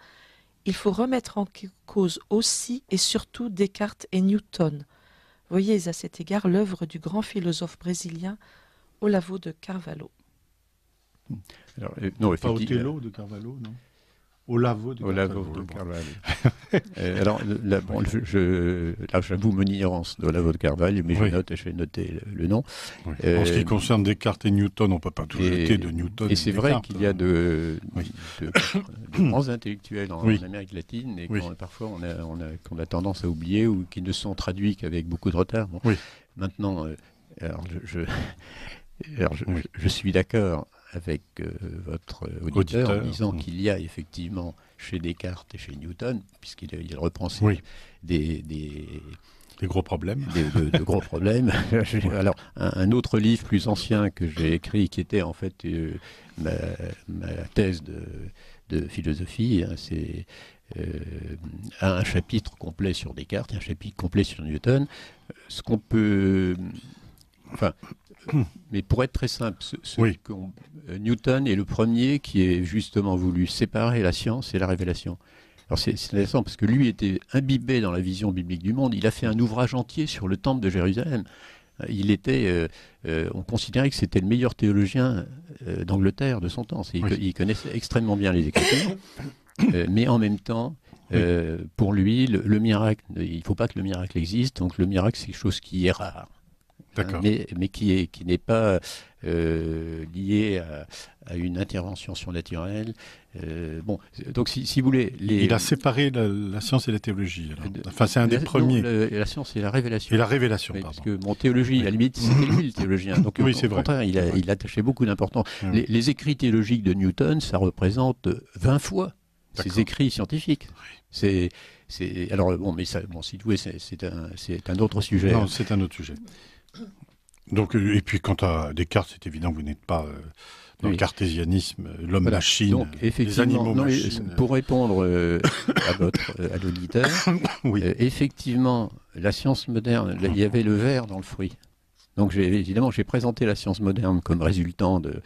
Il faut remettre en cause aussi et surtout Descartes et Newton. Voyez à cet égard l'œuvre du grand philosophe brésilien Olavo de Carvalho. Hmm. Euh, euh, de Carvalho, non au laveau de, Carvalho. Euh, alors, bon, je, j'avoue mon ignorance de laveau de Carvalho, mais je note, je vais noter le, nom. en ce qui euh, concerne Descartes et Newton, on ne peut pas tout de Newton. Et, c'est vrai qu'il y a hein. de, grands intellectuels en, Amérique latine, et parfois on a, on, a, tendance à oublier ou qui ne sont traduits qu'avec beaucoup de retard. Maintenant, euh, je, je, alors je suis d'accord avec euh, votre auditeur, en disant mmh. qu'il y a effectivement chez Descartes et chez Newton, puisqu'il euh, reprend ses, des, gros problèmes. de, gros problèmes. Alors, un, autre livre plus ancien que j'ai écrit, qui était en fait euh, ma, thèse de, philosophie, hein, c'est un chapitre complet sur Descartes, un chapitre complet sur Newton. Ce qu'on peut. Enfin, Mais pour être très simple, euh, Newton est le premier qui ait justement voulu séparer la science et la révélation. Alors c'est intéressant parce que lui était imbibé dans la vision biblique du monde. Il a fait un ouvrage entier sur le temple de Jérusalem. Euh, il était, euh, on considérait que c'était le meilleur théologien d'Angleterre de son temps. Il, connaissait extrêmement bien les Écritures, mais en même temps, pour lui, le, miracle, il ne faut pas que le miracle existe. Donc le miracle, c'est quelque chose qui est rare. Hein, mais, qui qui n'est pas euh, lié à, une intervention surnaturelle. Euh, bon, donc si, vous voulez, il a séparé la, science et la théologie. Euh, enfin, c'est un des premiers. la, science et la révélation. Et la révélation. parce que mon théologie, à la limite, c'était lui le théologien. Donc, oui, c'est vrai. il, il attachait beaucoup d'importance. Ah les, écrits théologiques de Newton, ça représente 20 fois ses écrits scientifiques. C'est alors bon, mais ça, bon, si c'est un, un, autre sujet. Non, c'est un autre sujet. Donc, euh, et puis quant à Descartes, c'est évident que vous n'êtes pas euh, dans le cartésianisme, euh, l'homme-machine, les animaux non, Pour répondre à, votre, à l'auditeur, oui. effectivement, la science moderne, il y avait le verre dans le fruit. Donc évidemment, j'ai présenté la science moderne comme résultant de...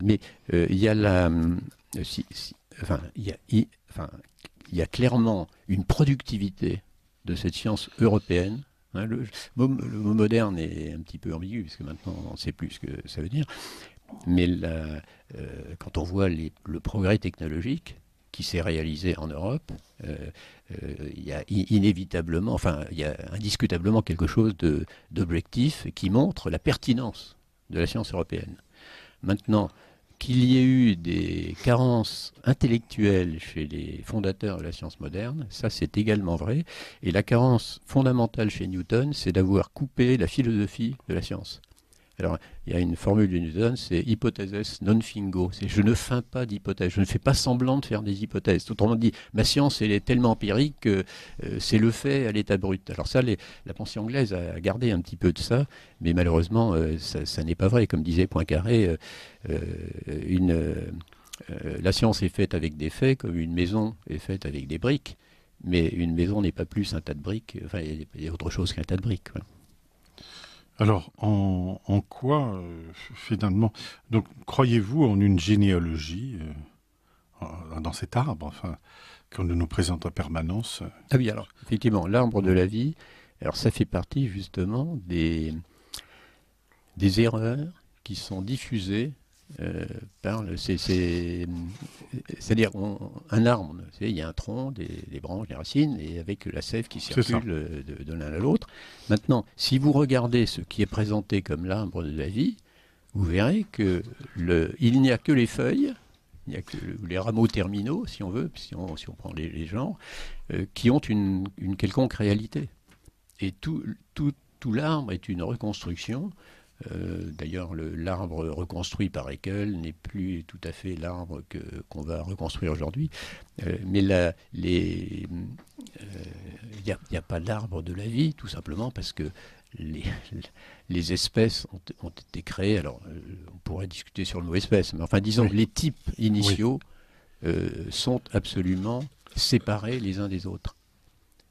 mais il y a la... enfin, il y a clairement une productivité de cette science européenne Hein, le, mot moderne est un petit peu ambigu, parce que maintenant on ne sait plus ce que ça veut dire. Mais euh, quand on voit le progrès technologique qui s'est réalisé en Europe, euh, euh, il y a inévitablement, enfin, il y a indiscutablement quelque chose d'objectif qui montre la pertinence de la science européenne. Maintenant, qu'il y ait eu des carences intellectuelles chez les fondateurs de la science moderne, ça c'est également vrai. Et la carence fondamentale chez Newton, c'est d'avoir coupé la philosophie de la science. Alors, il y a une formule de Newton, c'est hypothèses non fingo. C'est je ne feins pas d'hypothèse, je ne fais pas semblant de faire des hypothèses. Autrement dit, ma science, elle est tellement empirique que euh, c'est le fait à l'état brut. Alors ça, les, la pensée anglaise a gardé un petit peu de ça, mais malheureusement, euh, ça, n'est pas vrai. Comme disait Poincaré, euh, une, la science est faite avec des faits comme une maison est faite avec des briques. Mais une maison n'est pas plus un tas de briques, enfin, il y a autre chose qu'un tas de briques. Alors, en, quoi, euh, finalement, donc croyez-vous en une généalogie euh, dans cet arbre, enfin, qu'on nous présente en permanence euh Ah oui, alors, effectivement, l'arbre de la vie, alors ça fait partie justement des erreurs qui sont diffusées euh, parle, c'est-à-dire un arbre, il y a un tronc, des, branches, des racines, et avec la sève qui circule euh, de, l'un à l'autre. Maintenant, si vous regardez ce qui est présenté comme l'arbre de la vie, vous verrez que le, il n'y a que les feuilles, il n'y a que les rameaux terminaux, si on veut, si on, prend les, genres, euh, qui ont une, quelconque réalité. Et tout l'arbre est une reconstruction euh, d'ailleurs, l'arbre reconstruit par Eckel n'est plus tout à fait l'arbre qu'on va reconstruire aujourd'hui. Euh, mais il n'y euh, a, pas l'arbre de la vie, tout simplement parce que les, les espèces ont, été créées. Alors, on pourrait discuter sur le mot espèce, mais enfin, disons que les types initiaux sont absolument séparés les uns des autres.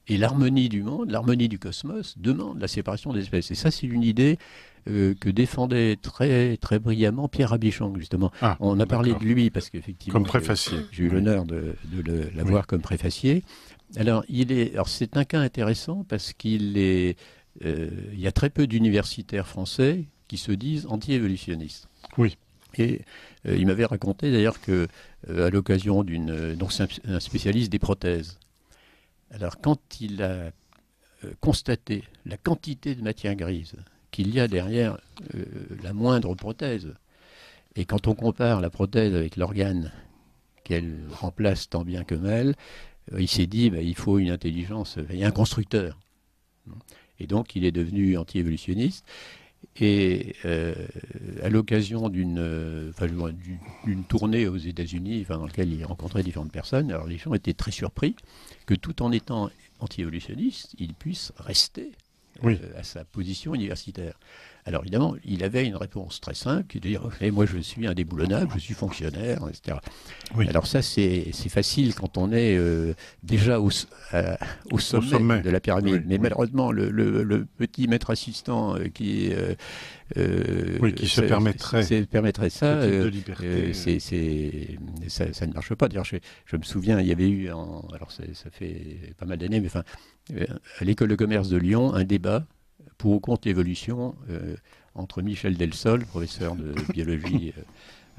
Et l'harmonie du monde, l'harmonie du cosmos demande la séparation des espèces. Et ça, c'est une idée euh, que défendait très très brillamment Pierre Abichon justement. Ah, On a parlé de lui parce qu'effectivement, comme préfacier, j'ai eu l'honneur de, l'avoir comme préfacier. Alors il est, alors c'est un cas intéressant parce qu'il est, euh, il y a très peu d'universitaires français qui se disent anti-évolutionnistes. Oui. Et euh, il m'avait raconté d'ailleurs que à l'occasion d'une, donc un spécialiste des prothèses. Alors quand il a constaté la quantité de matière grise qu'il y a derrière euh, la moindre prothèse. Et quand on compare la prothèse avec l'organe qu'elle remplace tant bien que mal, euh, il s'est dit bah, il faut une intelligence, et un constructeur. Et donc il est devenu anti-évolutionniste. Et euh, à l'occasion d'une tournée aux États-Unis, dans laquelle il rencontrait différentes personnes, alors les gens étaient très surpris que tout en étant anti-évolutionniste, il puisse rester oui. à sa position universitaire. Alors évidemment, il avait une réponse très simple, qui dire eh, moi je suis un déboulonnable, je suis fonctionnaire, etc. Alors ça, c'est facile quand on est euh, déjà au, euh, sommet de la pyramide. Mais malheureusement, le, petit maître assistant euh, qui, qui se, permettrait, ça, ça, ne marche pas. D'ailleurs, je, me souviens, il y avait eu, alors ça, fait pas mal d'années, mais enfin, à l'école de commerce de Lyon, un débat pour au compte évolution, euh, entre Michel Delsol, professeur de biologie euh,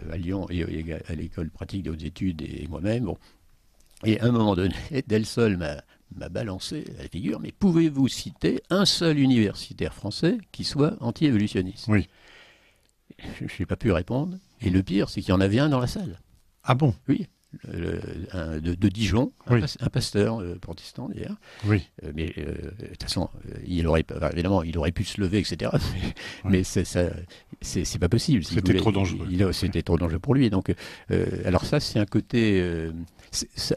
euh, à Lyon et, à l'école pratique des hautes études, et, moi-même. Bon. Et à un moment donné, Delsol m'a balancé la figure, mais pouvez-vous citer un seul universitaire français qui soit anti-évolutionniste Oui. Je n'ai pas pu répondre. Et le pire, c'est qu'il y en avait un dans la salle. Ah bon Oui de, Dijon, un, pasteur euh, protestant d'ailleurs. Oui. Euh, mais euh, de toute façon, il aurait, évidemment, il aurait pu se lever, etc. Mais, c'est pas possible. c'était trop dangereux. C'était trop dangereux pour lui. Donc, alors ça, c'est un côté.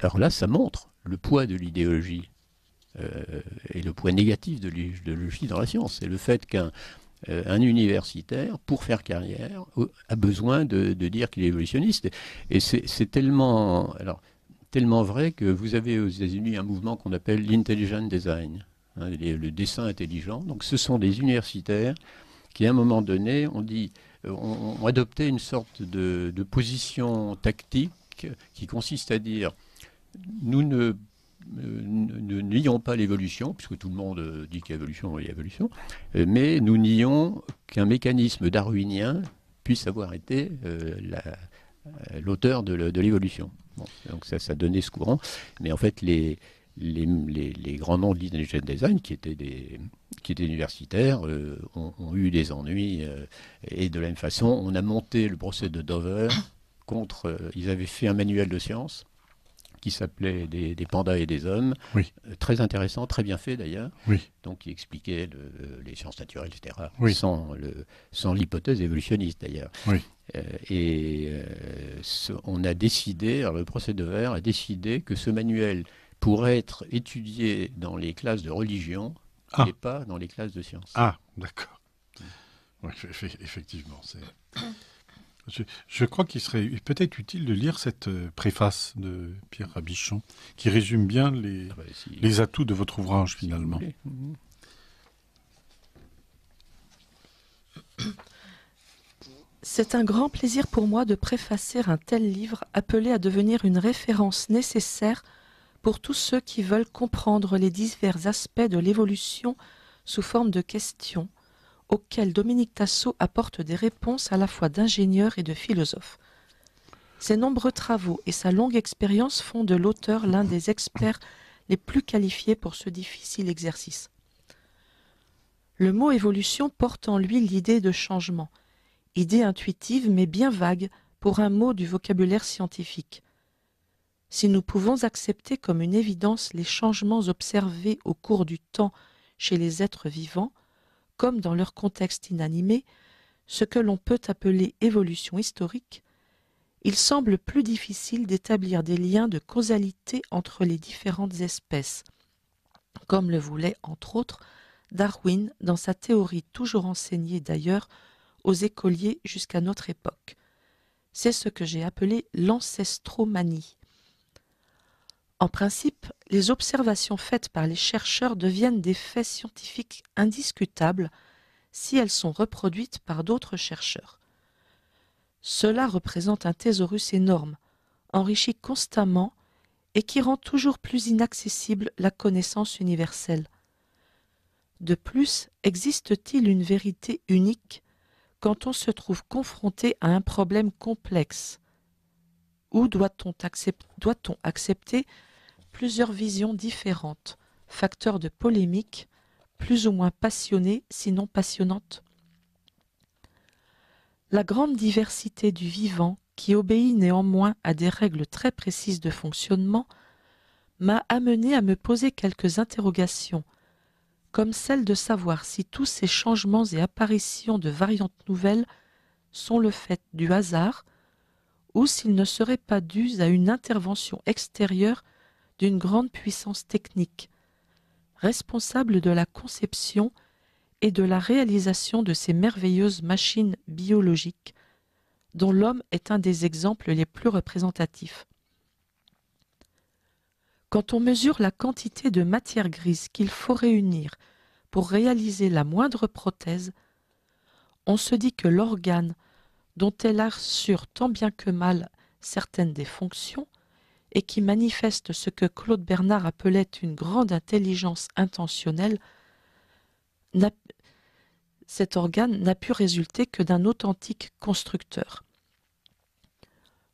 alors là, ça montre le poids de l'idéologie et le poids négatif de l'idéologie dans la science. C'est le fait qu'un euh, un universitaire, pour faire carrière, euh, a besoin de, dire qu'il est évolutionniste. Et c'est tellement, tellement vrai que vous avez aux États-Unis un mouvement qu'on appelle l'intelligent design, hein, le dessin intelligent. Donc ce sont des universitaires qui, à un moment donné, ont, dit, euh, adopté une sorte de position tactique qui consiste à dire nous ne euh, ne nions pas l'évolution, puisque tout le monde euh, dit qu'il y a évolution, évolution, euh, mais nous nions qu'un mécanisme darwinien puisse avoir été l'auteur de l'évolution. donc ça, ça donnait ce courant. Mais en fait, les, grands noms de l'intelligent design, qui étaient, des, qui étaient universitaires, ont, eu des ennuis. et de la même façon, on a monté le procès de Dover contre. ils avaient fait un manuel de sciences qui s'appelait des, pandas et des hommes. Euh, très intéressant, très bien fait d'ailleurs. Oui. Donc qui expliquait euh, les sciences naturelles, etc. Sans, le, l'hypothèse évolutionniste d'ailleurs. Euh, et on a décidé, alors le procès de Verre a décidé que ce manuel pourrait être étudié dans les classes de religion ah. et pas dans les classes de sciences. Ah, d'accord. effectivement, c'est. Je, crois qu'il serait peut-être utile de lire cette euh, préface de Pierre Rabichon, qui résume bien les, ah bah, atouts de votre ouvrage, finalement. Mhm. C'est un grand plaisir pour moi de préfacer un tel livre appelé à devenir une référence nécessaire pour tous ceux qui veulent comprendre les divers aspects de l'évolution sous forme de questions, auxquels Dominique Tasso apporte des réponses à la fois d'ingénieur et de philosophe. Ses nombreux travaux et sa longue expérience font de l'auteur l'un des experts les plus qualifiés pour ce difficile exercice. Le mot évolution porte en lui l'idée de changement, idée intuitive mais bien vague pour un mot du vocabulaire scientifique. Si nous pouvons accepter comme une évidence les changements observés au cours du temps chez les êtres vivants, comme dans leur contexte inanimé, ce que l'on peut appeler évolution historique, il semble plus difficile d'établir des liens de causalité entre les différentes espèces, comme le voulait entre autres Darwin dans sa théorie toujours enseignée d'ailleurs aux écoliers jusqu'à notre époque. C'est ce que j'ai appelé l'ancestromanie, en principe, les observations faites par les chercheurs deviennent des faits scientifiques indiscutables si elles sont reproduites par d'autres chercheurs. Cela représente un thésaurus énorme, enrichi constamment et qui rend toujours plus inaccessible la connaissance universelle. De plus, existe-t-il une vérité unique quand on se trouve confronté à un problème complexe Où doit-on accepter, doit accepter plusieurs visions différentes, facteurs de polémique, plus ou moins passionnées, sinon passionnantes. La grande diversité du vivant, qui obéit néanmoins à des règles très précises de fonctionnement, m'a amené à me poser quelques interrogations, comme celle de savoir si tous ces changements et apparitions de variantes nouvelles sont le fait du hasard, ou s'ils ne seraient pas dus à une intervention extérieure d'une grande puissance technique, responsable de la conception et de la réalisation de ces merveilleuses machines biologiques dont l'homme est un des exemples les plus représentatifs. Quand on mesure la quantité de matière grise qu'il faut réunir pour réaliser la moindre prothèse, on se dit que l'organe dont elle assure tant bien que mal certaines des fonctions et qui manifeste ce que Claude Bernard appelait une grande intelligence intentionnelle, cet organe n'a pu résulter que d'un authentique constructeur.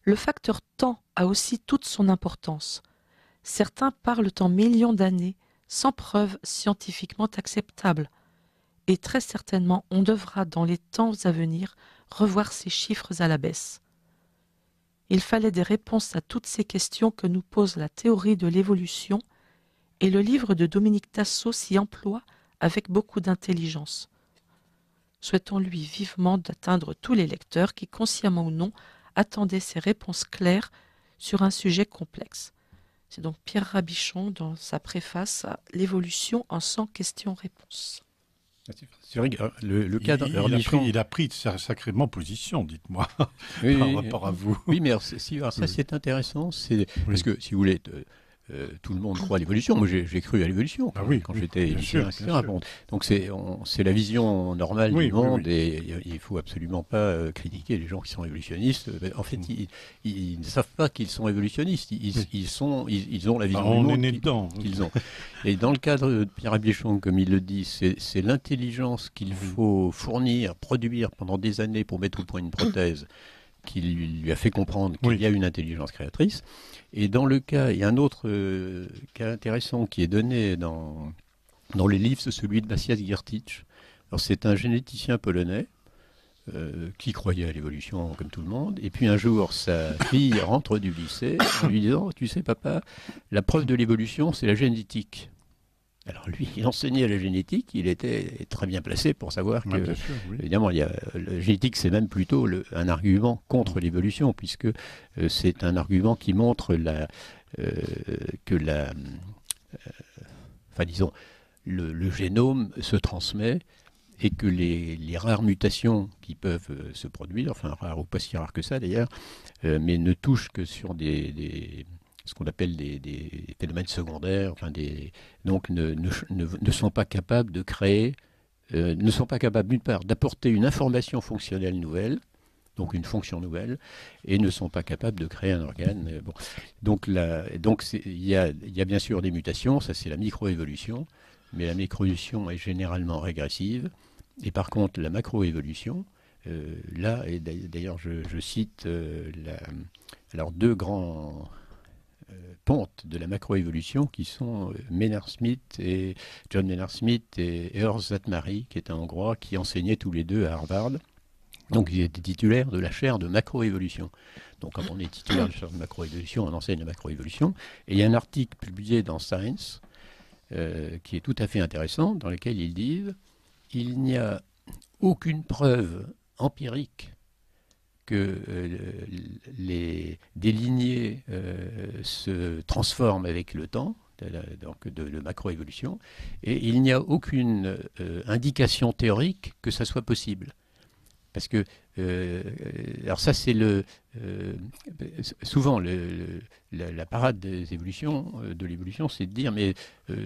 Le facteur temps a aussi toute son importance. Certains parlent en millions d'années sans preuve scientifiquement acceptable, et très certainement on devra dans les temps à venir revoir ces chiffres à la baisse. Il fallait des réponses à toutes ces questions que nous pose la théorie de l'évolution, et le livre de Dominique Tasso s'y emploie avec beaucoup d'intelligence. Souhaitons-lui vivement d'atteindre tous les lecteurs qui, consciemment ou non, attendaient ces réponses claires sur un sujet complexe. C'est donc Pierre Rabichon dans sa préface à L'évolution en 100 questions-réponses. C'est euh, vrai le, cadre. Il, a pris, sacrément position, dites-moi, par rapport à vous. Oui, mais ça, c'est intéressant. Parce que, si vous voulez, euh, euh, tout le monde croit à l'évolution. Moi, j'ai cru à l'évolution ah quand j'étais donc, c'est la vision normale du monde et il ne faut absolument pas euh, critiquer les gens qui sont évolutionnistes. Euh, ben, en fait, mm. ils, ne savent pas qu'ils sont évolutionnistes. Ils, ont la vision ah, du monde qu'ils ont. Et dans le cadre de Pierre Abichon, comme il le dit, c'est l'intelligence qu'il mm. faut fournir, produire pendant des années pour mettre au point une prothèse qui lui, a fait comprendre qu'il y a une intelligence créatrice. Et dans le cas, il y a un autre euh, cas intéressant qui est donné dans, dans les livres, c'est celui de Macias Giertich. Alors c'est un généticien polonais euh, qui croyait à l'évolution comme tout le monde. Et puis un jour, sa fille rentre du lycée en lui disant, tu sais papa, la preuve de l'évolution, c'est la génétique. Alors lui, il enseignait la génétique, il était très bien placé pour savoir que, évidemment, il la génétique, c'est même plutôt un argument contre l'évolution, puisque euh, c'est un argument qui montre euh, que la... Euh, enfin, disons, le, génome se transmet et que les, rares mutations qui peuvent se produire, enfin rares ou pas si rares que ça d'ailleurs, mais ne touchent que sur des, ce qu'on appelle des, phénomènes secondaires, enfin des, donc ne, sont pas capables de créer, euh, ne sont pas capables d'une d'apporter une information fonctionnelle nouvelle, donc une fonction nouvelle, et ne sont pas capables de créer un organe. Euh, donc il donc y, a, y a bien sûr des mutations, ça c'est la microévolution, mais la microévolution est généralement régressive, et par contre la macroévolution, euh, là, et d'ailleurs je, cite alors deux grands euh, pontes de la macroévolution qui sont euh, Ménard Smith et John Maynard Smith et horst Zatmari, qui est un Hongrois qui enseignait tous les deux à Harvard. Donc ils étaient titulaires de la chaire de macroévolution. Donc quand on est titulaire de la chaire de macroévolution, on enseigne la macroévolution. Et il y a un article publié dans Science euh, qui est tout à fait intéressant, dans lequel ils disent il n'y a aucune preuve empirique que euh, les, des euh, se transforment avec le temps, donc de, la macroévolution, et il n'y a aucune euh, indication théorique que ça soit possible. Parce que, alors ça c'est le, souvent le, la, parade des évolutions, de l'évolution, c'est de dire mais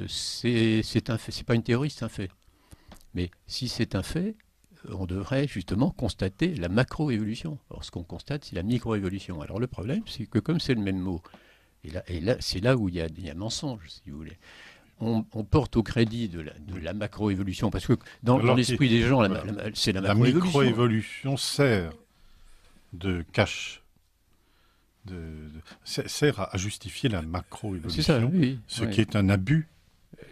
c'est un fait, c'est pas une théorie, c'est un fait. Mais si c'est un fait, on devrait justement constater la macroévolution. Or, ce qu'on constate, c'est la microévolution. Alors, le problème, c'est que comme c'est le même mot, et là, c'est là où il y, a, un mensonge, si vous voulez. On, porte au crédit de la, de macroévolution, parce que dans, l'esprit des gens, c'est la, macroévolution. La microévolution sert de cache de, sert à justifier la macroévolution, ce qui est un abus euh,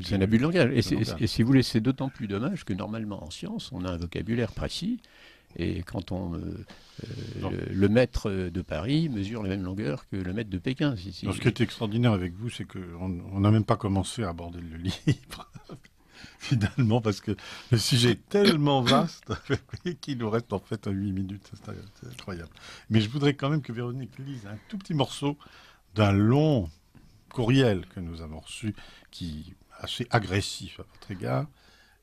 c'est un abus de langage. Et, si vous voulez, c'est d'autant plus dommage que normalement en science, on a un vocabulaire précis. Et quand on. Euh, euh, le, maître de Paris mesure la même longueur que le maître de Pékin. ce qui est extraordinaire avec vous, c'est qu'on n'a même pas commencé à aborder le livre. Finalement, parce que le sujet est tellement vaste qu'il nous reste en fait 8 minutes. C'est incroyable. Mais je voudrais quand même que Véronique lise un tout petit morceau d'un long courriel que nous avons reçu qui assez agressif à votre égard.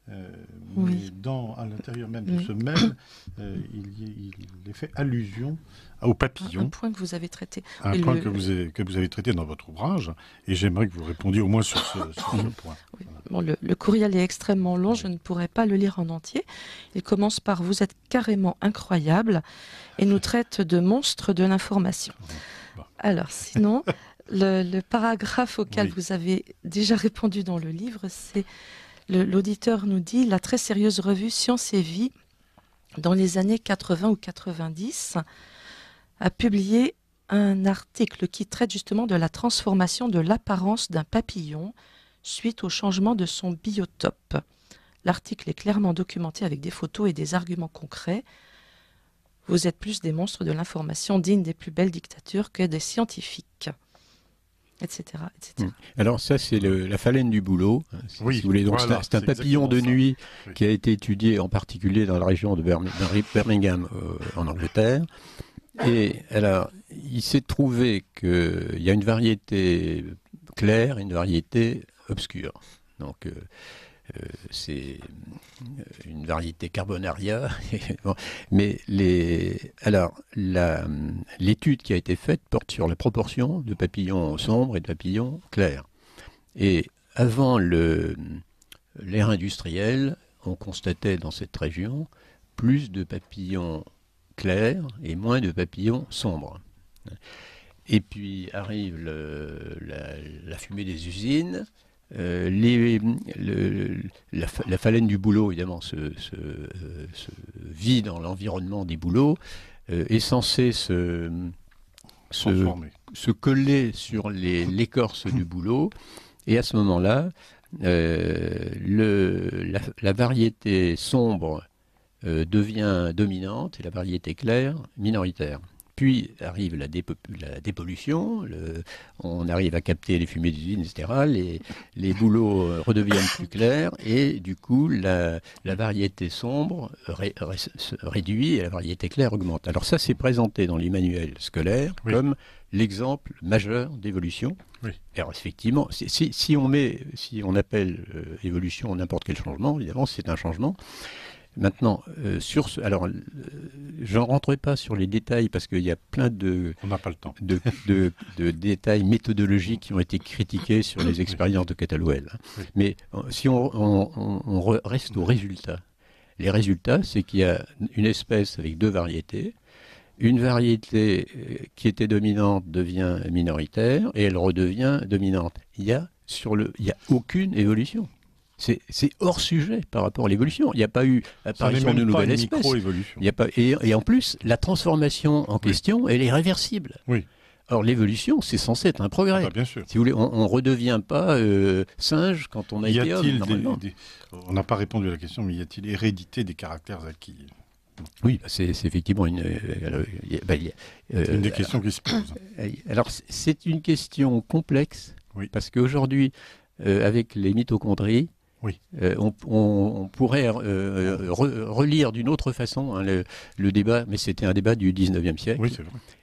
Euh, oui. mais dans, à l'intérieur même de ce mail, euh, il, est fait allusion au papillon. Un, point que vous avez traité. Un point que, vous avez, traité dans votre ouvrage, et j'aimerais que vous répondiez au moins sur ce, point. Bon, le, courriel est extrêmement long, je ne pourrais pas le lire en entier. Il commence par Vous êtes carrément incroyable et nous traite de monstre de l'information. Alors, sinon, le, paragraphe auquel vous avez déjà répondu dans le livre, c'est l'auditeur nous dit la très sérieuse revue Science et Vie dans les années 80 ou 90 a publié un article qui traite justement de la transformation de l'apparence d'un papillon suite au changement de son biotope. L'article est clairement documenté avec des photos et des arguments concrets. Vous êtes plus des monstres de l'information dignes des plus belles dictatures que des scientifiques etc. Mm. Alors ça, c'est la falaine du boulot. Hein, c'est un papillon de nuit qui a été étudié en particulier dans la région de Birmingham, euh, en Angleterre. Et alors, il s'est trouvé qu'il y a une variété claire et une variété obscure. Donc, euh, euh, c'est euh, une variété carbonaria. Mais alors, l'étude qui a été faite porte sur la proportion de papillons sombres et de papillons clairs. Et avant l'ère industrielle, on constatait dans cette région plus de papillons clairs et moins de papillons sombres. Et puis arrive la, fumée des usines, euh, la, falaine du boulot, évidemment, se, euh, vit dans l'environnement des boulots, euh, est censée se, coller sur l'écorce du boulot. Et à ce moment-là, la, variété sombre devient dominante et la variété claire minoritaire. Puis arrive la, la dépollution, on arrive à capter les fumées d'usine, etc. Les, les boulots euh, redeviennent plus clairs et du coup la, variété sombre se réduit et la variété claire augmente. Alors ça c'est présenté dans les scolaire comme l'exemple majeur d'évolution. Alors effectivement, si, on met, si on appelle euh, évolution n'importe quel changement, évidemment c'est un changement. Maintenant, euh, sur alors, euh, j'en rentrerai pas sur les détails parce qu'il y a plein de, on pas le temps, de, détails méthodologiques qui ont été critiqués sur les expériences de Catalouel. Hein. Mais euh, si on, reste aux résultats, les résultats, c'est qu'il y a une espèce avec deux variétés. Une variété qui était dominante devient minoritaire et elle redevient dominante. Il y a sur le, il a aucune évolution. C'est hors sujet par rapport à l'évolution. Il n'y a pas eu apparition de nouvelles Il y a pas, et, en plus, la transformation en question, elle est réversible. Oui. Or, l'évolution, c'est censé être un progrès. Ah bah, bien sûr. Si vous on ne redevient pas euh, singe quand on a été homme. On n'a pas répondu à la question, mais y a-t-il hérédité des caractères acquis oui, bah, c'est effectivement une, euh, bah, euh, une des questions qui se posent. Alors, c'est une question complexe, parce qu'aujourd'hui, avec les mitochondries, oui. Euh, on, pourrait euh, euh, relire d'une autre façon hein, le, débat, mais c'était un débat du 19e siècle.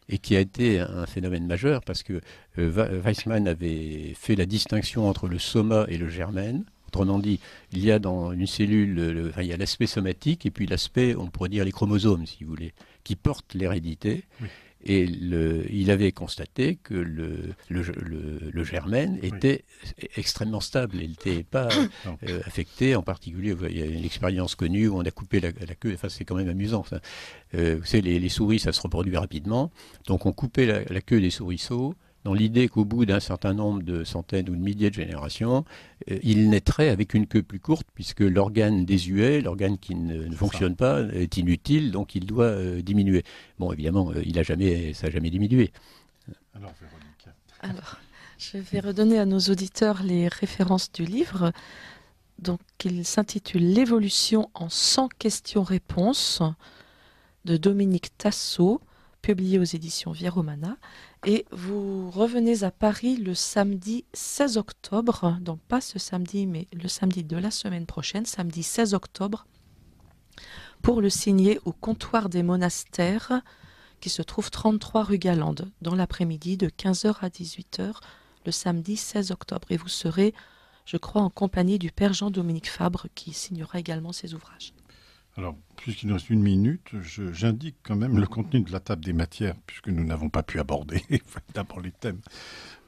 Et qui a été un phénomène majeur parce que Weissmann avait fait la distinction entre le soma et le germen. Autrement dit, il y a dans une cellule, il y a l'aspect somatique et puis l'aspect, on pourrait dire les chromosomes, si vous voulez, qui portent l'hérédité. Et il avait constaté que le, le, germaine était extrêmement stable. Il n'était pas euh, affecté. En particulier, il y a une expérience connue où on a coupé la, queue. Enfin, c'est quand même amusant. Euh, vous savez, les, souris, ça se reproduit rapidement. Donc, on coupait la, queue des souriceaux dans l'idée qu'au bout d'un certain nombre de centaines ou de milliers de générations, euh, il naîtrait avec une queue plus courte, puisque l'organe désuet, l'organe qui ne, fonctionne pas, est inutile, donc il doit euh, diminuer. Bon, évidemment, euh, il a jamais, ça n'a jamais diminué. Alors, Véronique. Alors, je vais redonner à nos auditeurs les références du livre. Donc, il s'intitule L'évolution en 100 questions-réponses de Dominique Tasso publié aux éditions Romana. Et vous revenez à Paris le samedi 16 octobre, donc pas ce samedi, mais le samedi de la semaine prochaine, samedi 16 octobre, pour le signer au comptoir des monastères qui se trouve 33 rue Galande, dans l'après-midi de 15h à 18h, le samedi 16 octobre. Et vous serez, je crois, en compagnie du Père Jean-Dominique Fabre qui signera également ses ouvrages. Alors, puisqu'il nous reste une minute, j'indique quand même le contenu de la table des matières, puisque nous n'avons pas pu aborder d'abord les thèmes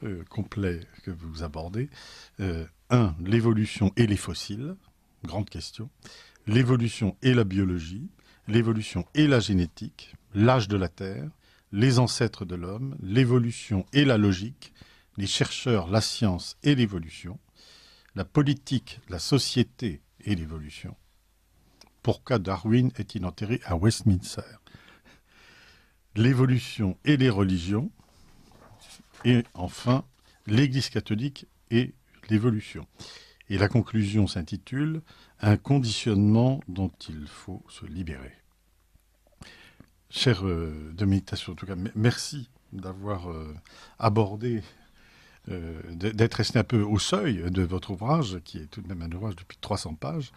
euh, complets que vous abordez. Euh, un, l'évolution et les fossiles, grande question. L'évolution et la biologie, l'évolution et la génétique, l'âge de la Terre, les ancêtres de l'homme, l'évolution et la logique, les chercheurs, la science et l'évolution, la politique, la société et l'évolution pourquoi Darwin est-il enterré à Westminster L'évolution et les religions. Et enfin, l'Église catholique et l'évolution. Et la conclusion s'intitule Un conditionnement dont il faut se libérer. Cher euh, en tout cas, merci d'avoir euh, abordé euh, d'être resté un peu au seuil de votre ouvrage, qui est tout de même un ouvrage depuis 300 pages,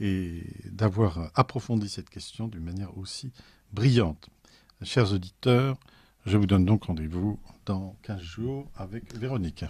et d'avoir approfondi cette question d'une manière aussi brillante. Chers auditeurs, je vous donne donc rendez-vous dans 15 jours avec Véronique.